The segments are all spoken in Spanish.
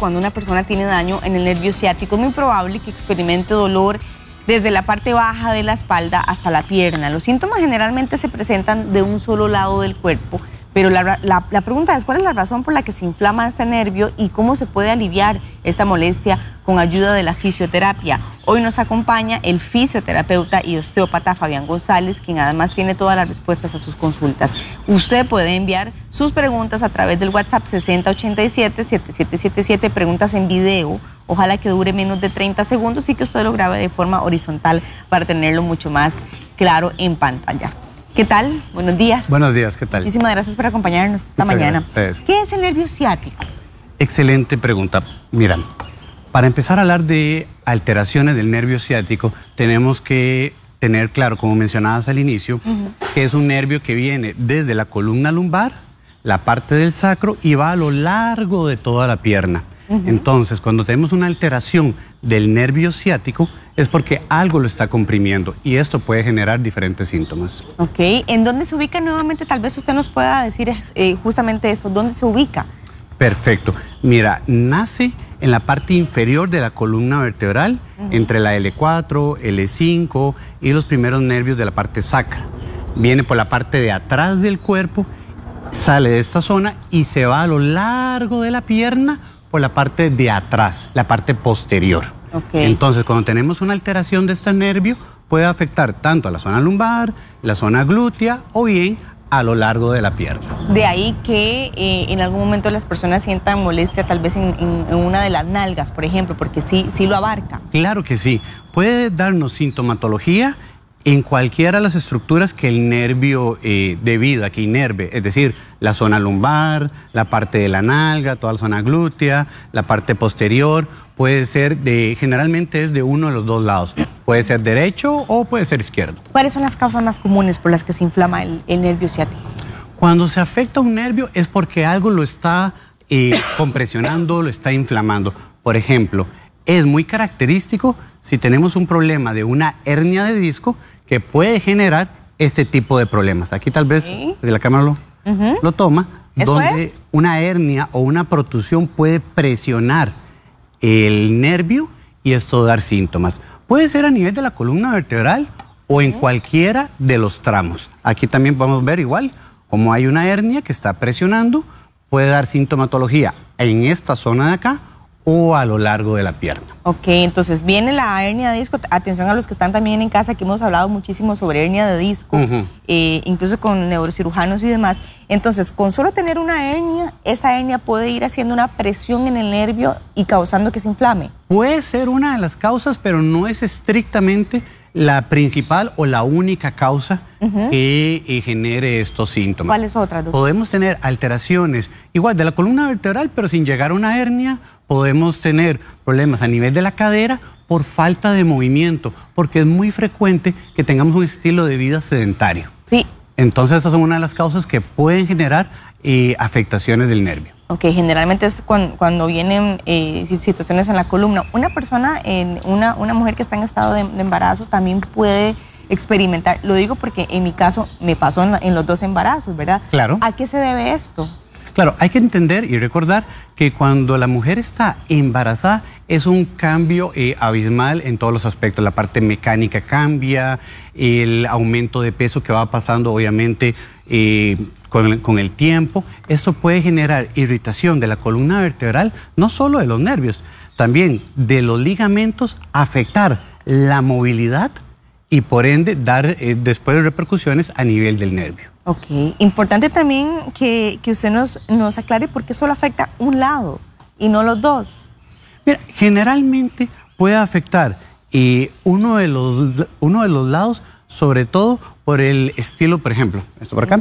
cuando una persona tiene daño en el nervio ciático, es muy probable que experimente dolor desde la parte baja de la espalda hasta la pierna. Los síntomas generalmente se presentan de un solo lado del cuerpo pero la, pregunta es, ¿cuál es la razón por la que se inflama este nervio y cómo se puede aliviar esta molestia con ayuda de la fisioterapia? Hoy nos acompaña el fisioterapeuta y osteópata Fabián González, quien además tiene todas las respuestas a sus consultas. Usted puede enviar sus preguntas a través del WhatsApp 6087-7777, preguntas en video. Ojalá que dure menos de 30 segundos y que usted lo grabe de forma horizontal para tenerlo mucho más claro en pantalla. ¿Qué tal? Buenos días. Buenos días, ¿qué tal? Muchísimas gracias por acompañarnos esta mañana. ¿Qué es el nervio ciático? Excelente pregunta. Mira, para empezar a hablar de alteraciones del nervio ciático, tenemos que tener claro, como mencionabas al inicio, que es un nervio que viene desde la columna lumbar, la parte del sacro y va a lo largo de toda la pierna. Entonces, cuando tenemos una alteración del nervio ciático, es porque algo lo está comprimiendo y esto puede generar diferentes síntomas. Ok, ¿en dónde se ubica nuevamente? Tal vez usted nos pueda decir eh, justamente esto, ¿dónde se ubica? Perfecto. Mira, nace en la parte inferior de la columna vertebral, entre la L4, L5 y los primeros nervios de la parte sacra. Viene por la parte de atrás del cuerpo, sale de esta zona y se va a lo largo de la pierna por la parte de atrás, la parte posterior. Entonces, cuando tenemos una alteración de este nervio, puede afectar tanto a la zona lumbar, la zona glútea o bien a lo largo de la pierna. De ahí que eh, en algún momento las personas sientan molestia tal vez en, una de las nalgas, por ejemplo, porque sí, sí lo abarca. Claro que sí. Puede darnos sintomatología en cualquiera de las estructuras que el nervio eh, de vida, que inerve, es decir, la zona lumbar, la parte de la nalga, toda la zona glútea, la parte posterior, puede ser de, generalmente es de uno de los dos lados, puede ser derecho o puede ser izquierdo. ¿Cuáles son las causas más comunes por las que se inflama el, nervio ciático? Cuando se afecta un nervio es porque algo lo está eh, compresionando, lo está inflamando. Por ejemplo, es muy característico si tenemos un problema de una hernia de disco que puede generar este tipo de problemas. Aquí tal vez, de la cámara lo, toma, donde una hernia o una protusión puede presionar el nervio y esto dar síntomas. Puede ser a nivel de la columna vertebral o en cualquiera de los tramos. Aquí también podemos ver igual, como hay una hernia que está presionando, puede dar sintomatología en esta zona de acá o a lo largo de la pierna. Ok, entonces viene la hernia de disco. Atención a los que están también en casa, que hemos hablado muchísimo sobre hernia de disco, eh, incluso con neurocirujanos y demás. Entonces, con solo tener una hernia, esa hernia puede ir haciendo una presión en el nervio y causando que se inflame. Puede ser una de las causas, pero no es estrictamente la principal o la única causa que eh, genere estos síntomas. ¿Cuáles otras? dos? Podemos tener alteraciones, igual de la columna vertebral, pero sin llegar a una hernia, podemos tener problemas a nivel de la cadera por falta de movimiento, porque es muy frecuente que tengamos un estilo de vida sedentario. Sí. Entonces, esas son una de las causas que pueden generar afectaciones del nervio. Ok, generalmente es cuando, vienen eh, situaciones en la columna. Una persona, una, mujer que está en estado de, embarazo también puede experimentar, lo digo porque en mi caso me pasó en, los dos embarazos, ¿verdad? Claro. ¿A qué se debe esto? Claro, hay que entender y recordar que cuando la mujer está embarazada es un cambio eh, abismal en todos los aspectos. La parte mecánica cambia, el aumento de peso que va pasando obviamente eh, con el, tiempo, esto puede generar irritación de la columna vertebral, no solo de los nervios, también de los ligamentos, afectar la movilidad y por ende dar eh, después repercusiones a nivel del nervio. Ok, importante también que, que usted nos, nos aclare por qué solo afecta un lado y no los dos. Mira, generalmente puede afectar eh, uno, de los, uno de los lados sobre todo por el estilo, por ejemplo, esto por acá.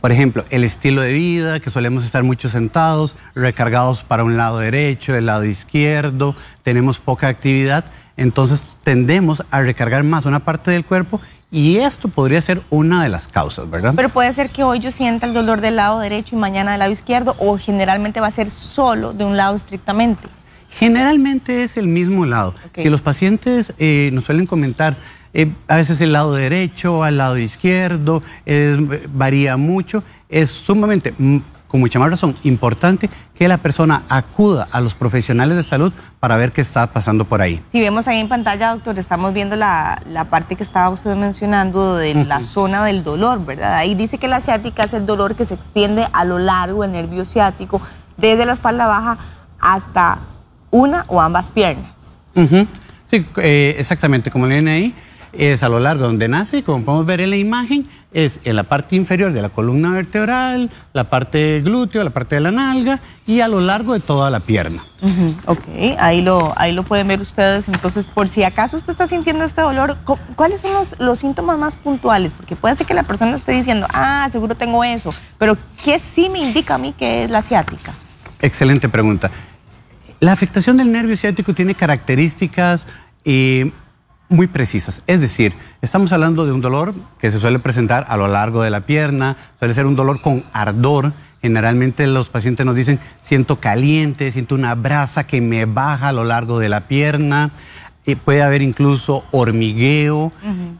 Por ejemplo, el estilo de vida, que solemos estar mucho sentados, recargados para un lado derecho, el lado izquierdo, tenemos poca actividad, entonces tendemos a recargar más una parte del cuerpo y esto podría ser una de las causas, ¿verdad? Pero puede ser que hoy yo sienta el dolor del lado derecho y mañana del lado izquierdo o generalmente va a ser solo de un lado estrictamente. Generalmente es el mismo lado. Si los pacientes eh, nos suelen comentar, eh, a veces el lado derecho, al lado izquierdo, varía mucho. Es sumamente, mm, con mucha más razón, importante que la persona acuda a los profesionales de salud para ver qué está pasando por ahí. Si vemos ahí en pantalla, doctor, estamos viendo la, parte que estaba usted mencionando de la zona del dolor, ¿verdad? Ahí dice que la ciática es el dolor que se extiende a lo largo del nervio ciático, desde la espalda baja hasta una o ambas piernas. Sí, eh, exactamente, como viene ahí, es a lo largo donde nace, como podemos ver en la imagen, es en la parte inferior de la columna vertebral, la parte glúteo, la parte de la nalga y a lo largo de toda la pierna. Ok, ahí lo, ahí lo pueden ver ustedes. Entonces, por si acaso usted está sintiendo este dolor, ¿cuáles son los, síntomas más puntuales? Porque puede ser que la persona esté diciendo, ah, seguro tengo eso, pero ¿qué sí me indica a mí que es la ciática? Excelente pregunta. La afectación del nervio ciático tiene características... Eh, muy precisas. Es decir, estamos hablando de un dolor que se suele presentar a lo largo de la pierna, suele ser un dolor con ardor. Generalmente los pacientes nos dicen, siento caliente, siento una brasa que me baja a lo largo de la pierna. puede haber incluso hormigueo.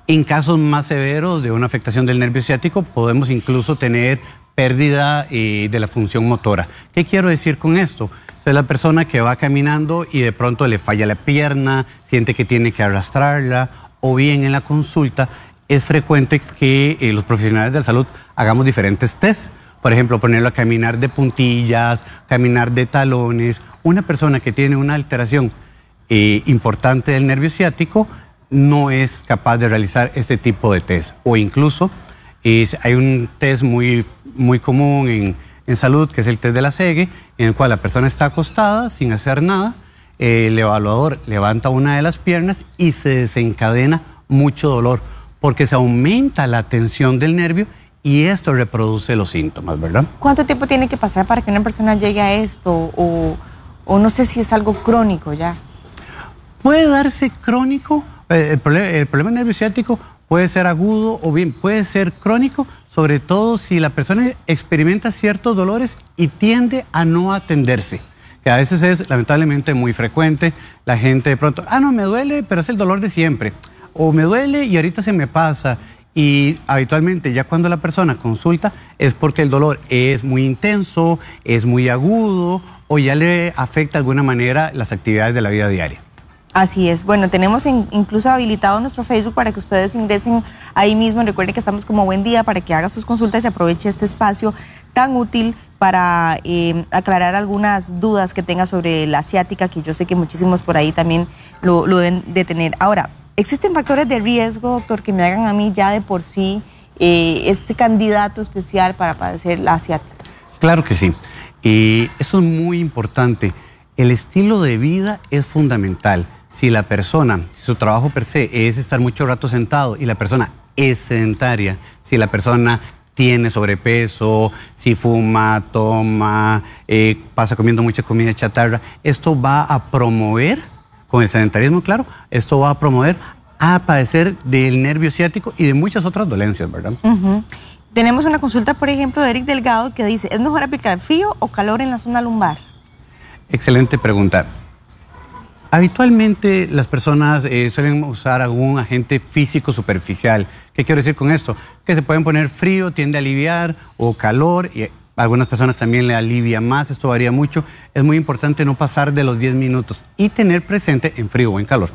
En casos más severos de una afectación del nervio ciático, podemos incluso tener pérdida eh, de la función motora. ¿Qué quiero decir con esto? Entonces, la persona que va caminando y de pronto le falla la pierna, siente que tiene que arrastrarla, o bien en la consulta es frecuente que eh, los profesionales de la salud hagamos diferentes tests. Por ejemplo, ponerlo a caminar de puntillas, caminar de talones. Una persona que tiene una alteración eh, importante del nervio ciático no es capaz de realizar este tipo de test. O incluso hay un test muy, muy común en, en salud, que es el test de la SEGE, e, en el cual la persona está acostada sin hacer nada, eh, el evaluador levanta una de las piernas y se desencadena mucho dolor, porque se aumenta la tensión del nervio y esto reproduce los síntomas, ¿verdad? ¿Cuánto tiempo tiene que pasar para que una persona llegue a esto? O, no sé si es algo crónico ya. Puede darse crónico, eh, el problema, el puede ser agudo o bien puede ser crónico, sobre todo si la persona experimenta ciertos dolores y tiende a no atenderse, que a veces es lamentablemente muy frecuente. La gente de pronto, ah, no, me duele, pero es el dolor de siempre. O me duele y ahorita se me pasa. Y habitualmente ya cuando la persona consulta es porque el dolor es muy intenso, es muy agudo o ya le afecta de alguna manera las actividades de la vida diaria. Así es. Bueno, tenemos incluso habilitado nuestro Facebook para que ustedes ingresen ahí mismo. Recuerden que estamos como Buen Día para que haga sus consultas y aproveche este espacio tan útil para em, aclarar algunas dudas que tenga sobre la asiática, que yo sé que muchísimos por ahí también lo, deben de tener. Ahora, ¿existen factores de riesgo, doctor, que me hagan a mí ya de por sí eh, este candidato especial para padecer la asiática? Claro que sí. Y eh, eso es muy importante. El estilo de vida es fundamental si la persona, si su trabajo per se es estar mucho rato sentado y la persona es sedentaria, si la persona tiene sobrepeso, si fuma, toma, eh, pasa comiendo mucha comida chatarra, esto va a promover, con el sedentarismo, claro, esto va a promover a padecer del nervio ciático y de muchas otras dolencias, ¿verdad? Tenemos una consulta, por ejemplo, de Eric Delgado que dice, ¿es mejor aplicar frío o calor en la zona lumbar? Excelente pregunta. Habitualmente las personas eh, suelen usar algún agente físico superficial. ¿Qué quiero decir con esto? Que se pueden poner frío, tiende a aliviar, o calor, y algunas personas también le alivia más, esto varía mucho. Es muy importante no pasar de los 10 minutos y tener presente en frío o en calor.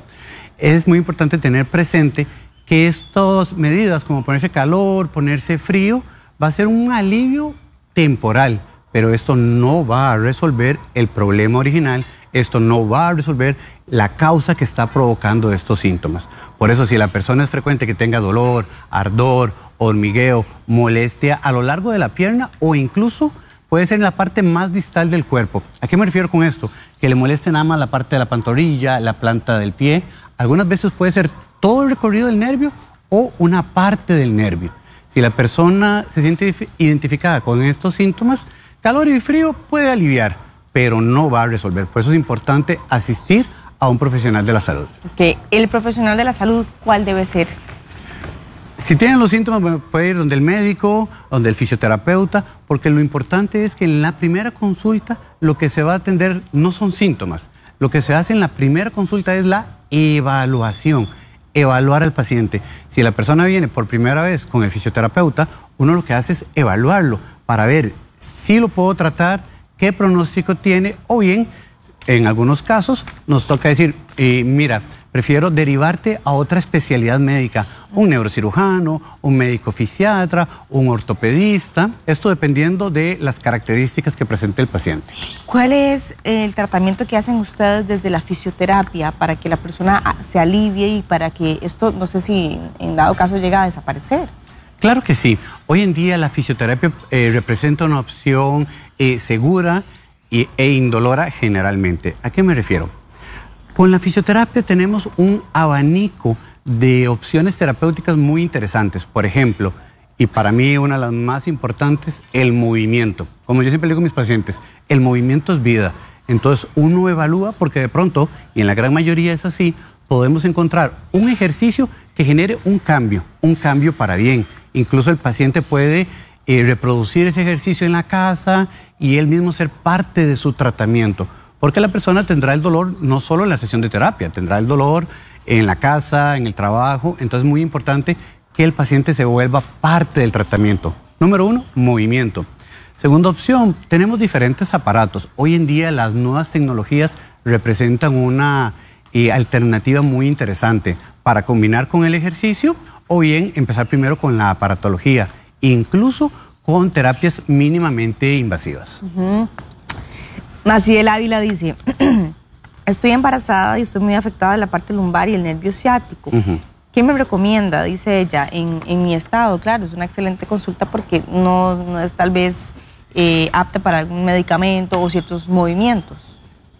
Es muy importante tener presente que estas medidas, como ponerse calor, ponerse frío, va a ser un alivio temporal, pero esto no va a resolver el problema original esto no va a resolver la causa que está provocando estos síntomas. Por eso, si la persona es frecuente que tenga dolor, ardor, hormigueo, molestia a lo largo de la pierna o incluso puede ser en la parte más distal del cuerpo. ¿A qué me refiero con esto? Que le moleste nada más la parte de la pantorrilla, la planta del pie. Algunas veces puede ser todo el recorrido del nervio o una parte del nervio. Si la persona se siente identificada con estos síntomas, calor y frío puede aliviar pero no va a resolver. Por eso es importante asistir a un profesional de la salud. ¿Qué ¿El profesional de la salud cuál debe ser? Si tienen los síntomas, puede ir donde el médico, donde el fisioterapeuta, porque lo importante es que en la primera consulta lo que se va a atender no son síntomas. Lo que se hace en la primera consulta es la evaluación, evaluar al paciente. Si la persona viene por primera vez con el fisioterapeuta, uno lo que hace es evaluarlo para ver si lo puedo tratar, qué pronóstico tiene o bien, en algunos casos, nos toca decir, eh, mira, prefiero derivarte a otra especialidad médica, un neurocirujano, un médico fisiatra, un ortopedista, esto dependiendo de las características que presente el paciente. ¿Cuál es el tratamiento que hacen ustedes desde la fisioterapia para que la persona se alivie y para que esto, no sé si en dado caso, llegue a desaparecer? Claro que sí. Hoy en día la fisioterapia eh, representa una opción eh, segura e, e indolora generalmente. ¿A qué me refiero? Con la fisioterapia tenemos un abanico de opciones terapéuticas muy interesantes. Por ejemplo, y para mí una de las más importantes, el movimiento. Como yo siempre digo a mis pacientes, el movimiento es vida. Entonces uno evalúa porque de pronto, y en la gran mayoría es así, podemos encontrar un ejercicio que genere un cambio, un cambio para bien Incluso el paciente puede eh, reproducir ese ejercicio en la casa y él mismo ser parte de su tratamiento. Porque la persona tendrá el dolor no solo en la sesión de terapia, tendrá el dolor en la casa, en el trabajo. Entonces es muy importante que el paciente se vuelva parte del tratamiento. Número uno, movimiento. Segunda opción, tenemos diferentes aparatos. Hoy en día las nuevas tecnologías representan una eh, alternativa muy interesante para combinar con el ejercicio o bien empezar primero con la aparatología, incluso con terapias mínimamente invasivas. Maciel Ávila dice, estoy embarazada y estoy muy afectada de la parte lumbar y el nervio ciático. ¿Qué me recomienda? Dice ella, en, mi estado, claro, es una excelente consulta porque no, es tal vez eh, apta para algún medicamento o ciertos movimientos.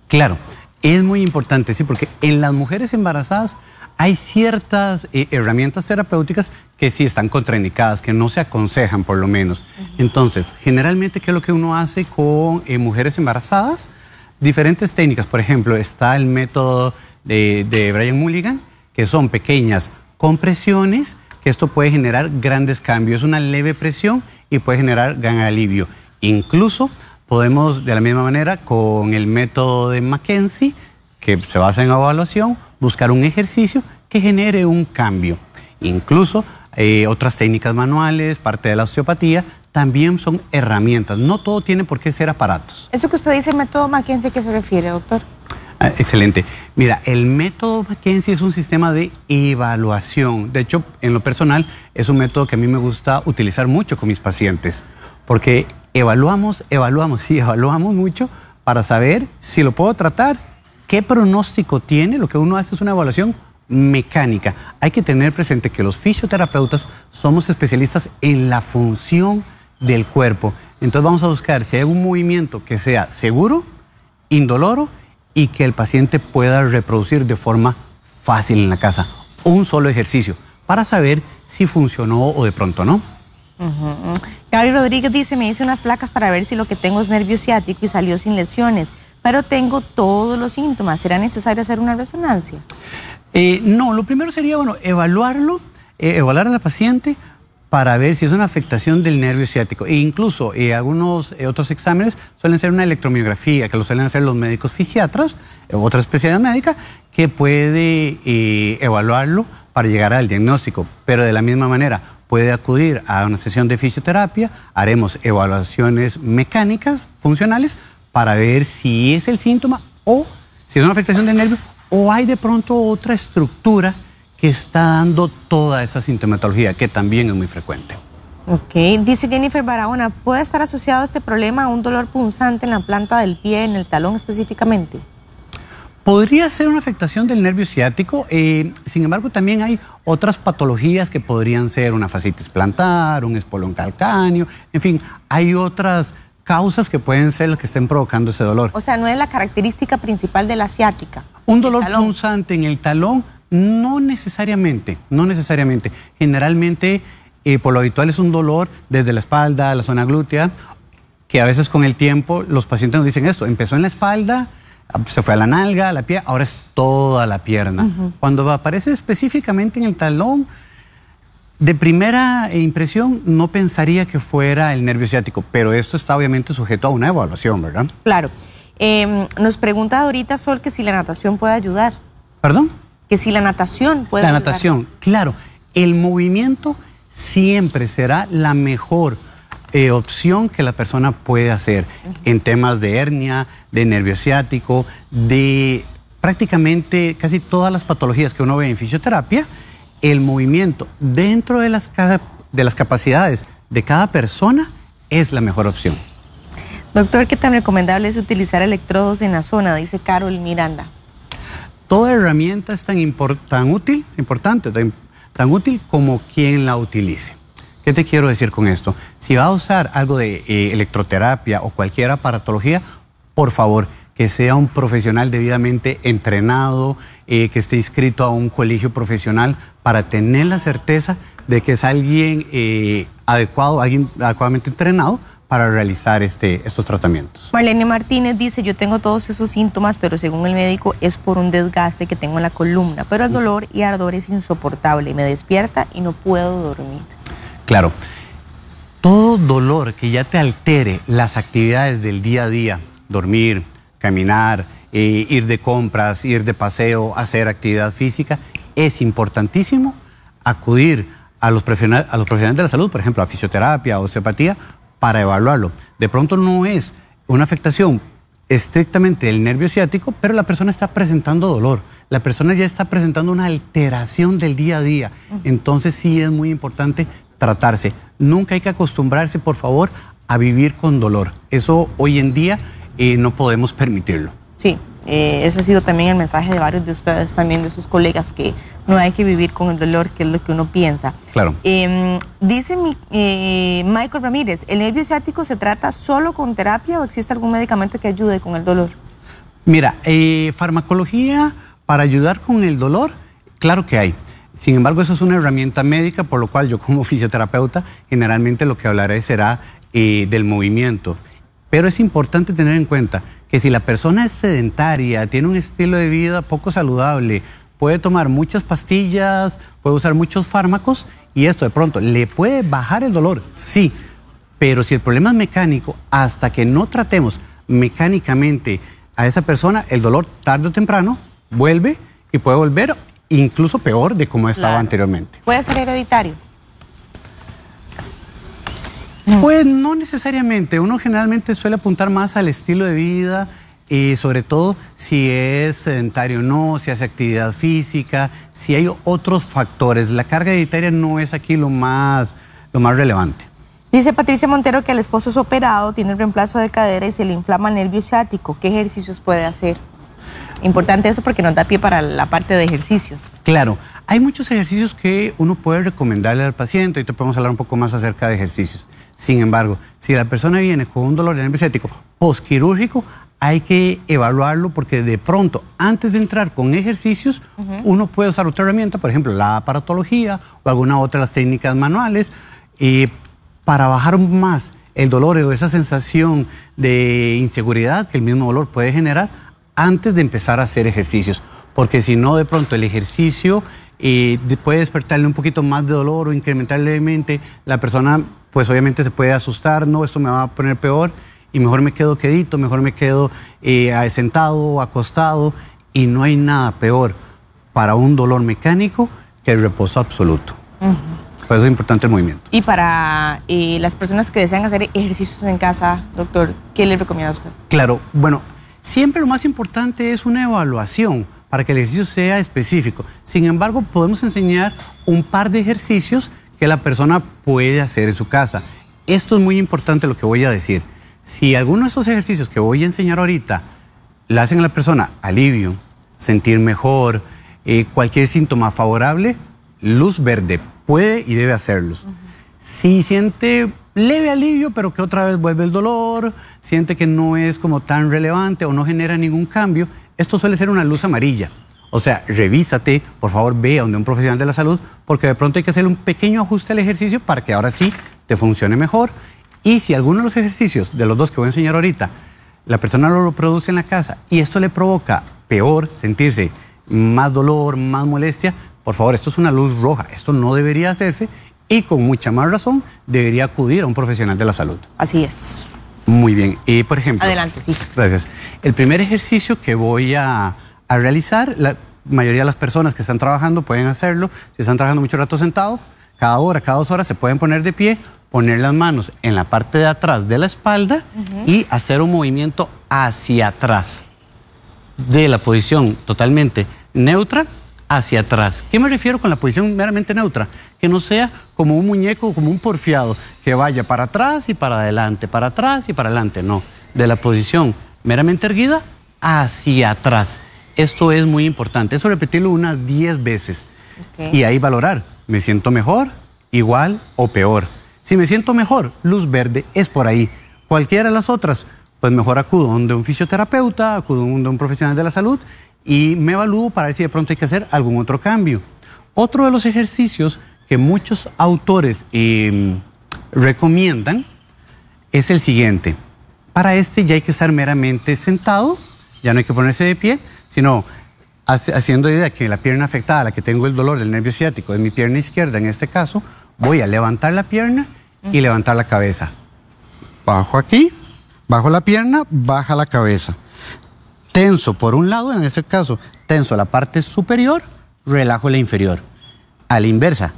Claro, es muy importante, sí, porque en las mujeres embarazadas hay ciertas eh, herramientas terapéuticas que sí están contraindicadas, que no se aconsejan por lo menos. Entonces, generalmente, ¿qué es lo que uno hace con eh, mujeres embarazadas? Diferentes técnicas, por ejemplo, está el método de, Brian Mulligan, que son pequeñas compresiones, que esto puede generar grandes cambios, una leve presión y puede generar gran alivio. Incluso podemos, de la misma manera, con el método de McKenzie, que se basa en evaluación, buscar un ejercicio que genere un cambio. Incluso eh, otras técnicas manuales, parte de la osteopatía, también son herramientas. No todo tiene por qué ser aparatos. Eso que usted dice, el método McKenzie, ¿qué se refiere, doctor? Ah, excelente. Mira, el método McKenzie es un sistema de evaluación. De hecho, en lo personal, es un método que a mí me gusta utilizar mucho con mis pacientes, porque evaluamos, evaluamos y evaluamos mucho para saber si lo puedo tratar, qué pronóstico tiene. Lo que uno hace es una evaluación mecánica. Hay que tener presente que los fisioterapeutas somos especialistas en la función del cuerpo. Entonces vamos a buscar si hay un movimiento que sea seguro, indoloro y que el paciente pueda reproducir de forma fácil en la casa. Un solo ejercicio para saber si funcionó o de pronto no. Gabriel Rodríguez dice, me hice unas placas para ver si lo que tengo es nervio ciático y salió sin lesiones, pero tengo todos los síntomas. ¿Será necesario hacer una resonancia? Eh, no, lo primero sería, bueno, evaluarlo, eh, evaluar a la paciente para ver si es una afectación del nervio ciático. E incluso eh, algunos otros exámenes suelen ser una electromiografía, que lo suelen hacer los médicos fisiatras, otra especialidad médica, que puede evaluarlo para llegar al diagnóstico. Pero de la misma manera, puede acudir a una sesión de fisioterapia, haremos evaluaciones mecánicas, funcionales, para ver si es el síntoma o si es una afectación de nervio o hay de pronto otra estructura que está dando toda esa sintomatología, que también es muy frecuente. Ok, dice Jennifer Barahona, ¿puede estar asociado este problema a un dolor punzante en la planta del pie, en el talón específicamente? Podría ser una afectación del nervio ciático, eh, sin embargo también hay otras patologías que podrían ser una fascitis plantar, un espolón calcáneo, en fin, hay otras causas que pueden ser las que estén provocando ese dolor. O sea, no es la característica principal de la ciática. Un dolor punzante en el talón, no necesariamente, no necesariamente. Generalmente, eh, por lo habitual es un dolor desde la espalda, la zona glútea, que a veces con el tiempo los pacientes nos dicen esto, empezó en la espalda, Ah, se fue a la nalga, a la pierna, ahora es toda la pierna. Cuando aparece específicamente en el talón, de primera impresión no pensaría que fuera el nervio ciático, pero esto está obviamente sujeto a una evaluación, ¿verdad? Claro. Em, nos pregunta ahorita Sol que si la natación puede ayudar. ¿Perdón? Que si la natación puede ayudar. La natación, claro. El movimiento siempre será la mejor eh, opción que la persona puede hacer en temas de hernia, de nervio ciático, de prácticamente casi todas las patologías que uno ve en fisioterapia, el movimiento dentro de las, de las capacidades de cada persona es la mejor opción. Doctor, ¿qué tan recomendable es utilizar electrodos en la zona? Dice Carol Miranda. Toda herramienta es tan, tan útil, importante, tan útil como quien la utilice. ¿Qué te quiero decir con esto? Si va a usar algo de eh, electroterapia o cualquier aparatología, por favor, que sea un profesional debidamente entrenado, eh, que esté inscrito a un colegio profesional para tener la certeza de que es alguien eh, adecuado, alguien adecuadamente entrenado para realizar este, estos tratamientos. Marlene Martínez dice, yo tengo todos esos síntomas, pero según el médico es por un desgaste que tengo en la columna, pero el mm. dolor y ardor es insoportable, me despierta y no puedo dormir. Claro. Todo dolor que ya te altere las actividades del día a día, dormir, caminar, eh, ir de compras, ir de paseo, hacer actividad física, es importantísimo acudir a los, profesionales de la salud, por ejemplo, a fisioterapia, osteopatía, para evaluarlo. De pronto no es una afectación estrictamente del nervio ciático, pero la persona está presentando dolor, la persona ya está presentando una alteración del día a día. Entonces sí es muy importante tratarse. Nunca hay que acostumbrarse, por favor, a vivir con dolor. Eso hoy en día eh, no podemos permitirlo. Sí, eh, ese ha sido también el mensaje de varios de ustedes, también de sus colegas, que no hay que vivir con el dolor, que es lo que uno piensa. Claro. Em, dice mi, eh, Michael Ramírez, ¿el nervio ciático se trata solo con terapia o existe algún medicamento que ayude con el dolor? Mira, farmacología para ayudar con el dolor, claro que hay. Sin embargo, eso es una herramienta médica, por lo cual yo como fisioterapeuta generalmente lo que hablaré será eh, del movimiento. Pero es importante tener en cuenta que si la persona es sedentaria, tiene un estilo de vida poco saludable, puede tomar muchas pastillas, puede usar muchos fármacos y esto de pronto le puede bajar el dolor, sí, pero si el problema es mecánico, hasta que no tratemos mecánicamente a esa persona, el dolor tarde o temprano vuelve y puede volver incluso peor de como estaba anteriormente. ¿Puede ser hereditario? Mm. Pues no necesariamente. Uno generalmente suele apuntar más al estilo de vida y sobre todo si es sedentario o no, si hace actividad física, si hay otros factores. La carga hereditaria no es aquí lo más, lo más relevante. Dice Patricia Montero que el esposo es operado, tiene el reemplazo de cadera y se le inflama el nervio ciático. ¿Qué ejercicios puede hacer? Importante eso porque nos da pie para la parte de ejercicios. Claro, hay muchos ejercicios que uno puede recomendarle al paciente, y te podemos hablar un poco más acerca de ejercicios. Sin embargo, si la persona viene con un dolor energético posquirúrgico, hay que evaluarlo porque de pronto, antes de entrar con ejercicios, uno puede usar otra herramienta, por ejemplo, la aparatología o alguna otra de las técnicas manuales, para bajar más el dolor o esa sensación de inseguridad que el mismo dolor puede generar, antes de empezar a hacer ejercicios, porque si no, de pronto el ejercicio eh, puede despertarle un poquito más de dolor o incrementar levemente, la persona pues obviamente se puede asustar, no, esto me va a poner peor y mejor me quedo quedito, mejor me quedo eh, sentado, acostado y no hay nada peor para un dolor mecánico que el reposo absoluto. Por eso es importante el movimiento. Y para eh, las personas que desean hacer ejercicios en casa, doctor, ¿qué le recomienda a usted? Claro, bueno, Siempre lo más importante es una evaluación para que el ejercicio sea específico. Sin embargo, podemos enseñar un par de ejercicios que la persona puede hacer en su casa. Esto es muy importante lo que voy a decir. Si alguno de estos ejercicios que voy a enseñar ahorita le hacen a la persona alivio, sentir mejor, eh, cualquier síntoma favorable, luz verde, puede y debe hacerlos. Si siente leve alivio, pero que otra vez vuelve el dolor, siente que no es como tan relevante o no genera ningún cambio, esto suele ser una luz amarilla. O sea, revísate, por favor, ve a donde un profesional de la salud, porque de pronto hay que hacer un pequeño ajuste al ejercicio para que ahora sí te funcione mejor. Y si alguno de los ejercicios, de los dos que voy a enseñar ahorita, la persona lo produce en la casa y esto le provoca peor sentirse más dolor, más molestia, por favor, esto es una luz roja, esto no debería hacerse y con mucha más razón debería acudir a un profesional de la salud. Así es. Muy bien. Y por ejemplo. Adelante, sí. Gracias. El primer ejercicio que voy a, realizar, la mayoría de las personas que están trabajando pueden hacerlo. Si están trabajando mucho rato sentado, cada hora, cada dos horas se pueden poner de pie, poner las manos en la parte de atrás de la espalda y hacer un movimiento hacia atrás de la posición totalmente neutra hacia atrás. ¿Qué me refiero con la posición meramente neutra? Que no sea como un muñeco, como un porfiado, que vaya para atrás y para adelante, para atrás y para adelante. No, de la posición meramente erguida hacia atrás. Esto es muy importante. Eso repetirlo unas 10 veces. Y ahí valorar. ¿Me siento mejor, igual o peor? Si me siento mejor, luz verde es por ahí. Cualquiera de las otras, pues mejor acudo a un fisioterapeuta, acudo a un profesional de la salud y me evalúo para ver si de pronto hay que hacer algún otro cambio. Otro de los ejercicios que muchos autores em, recomiendan es el siguiente. Para este ya hay que estar meramente sentado, ya no hay que ponerse de pie, sino haciendo idea que la pierna afectada, la que tengo el dolor del nervio ciático, de mi pierna izquierda en este caso, voy a levantar la pierna y levantar la cabeza. Bajo aquí, bajo la pierna, baja la cabeza tenso por un lado, en este caso, tenso la parte superior, relajo la inferior. A la inversa,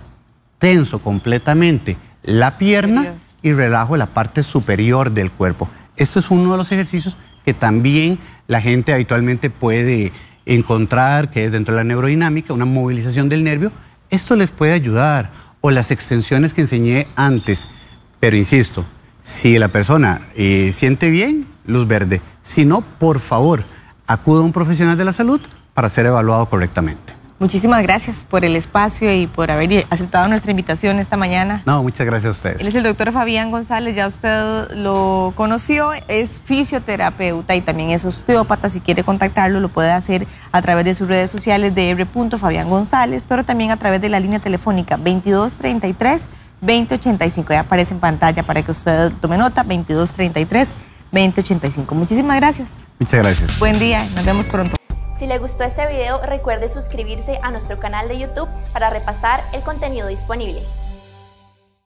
tenso completamente la pierna y relajo la parte superior del cuerpo. Esto es uno de los ejercicios que también la gente habitualmente puede encontrar, que es dentro de la neurodinámica, una movilización del nervio. Esto les puede ayudar. O las extensiones que enseñé antes. Pero insisto, si la persona eh, siente bien, luz verde. Si no, por favor, acuda a un profesional de la salud para ser evaluado correctamente. Muchísimas gracias por el espacio y por haber aceptado nuestra invitación esta mañana. No, muchas gracias a ustedes. es el doctor Fabián González, ya usted lo conoció, es fisioterapeuta y también es osteópata. Si quiere contactarlo, lo puede hacer a través de sus redes sociales de fabián González, pero también a través de la línea telefónica 2233 2085. Ya aparece en pantalla para que usted tome nota, 2233 2085. Muchísimas gracias. Muchas gracias. Buen día, nos vemos pronto. Si le gustó este video, recuerde suscribirse a nuestro canal de YouTube para repasar el contenido disponible.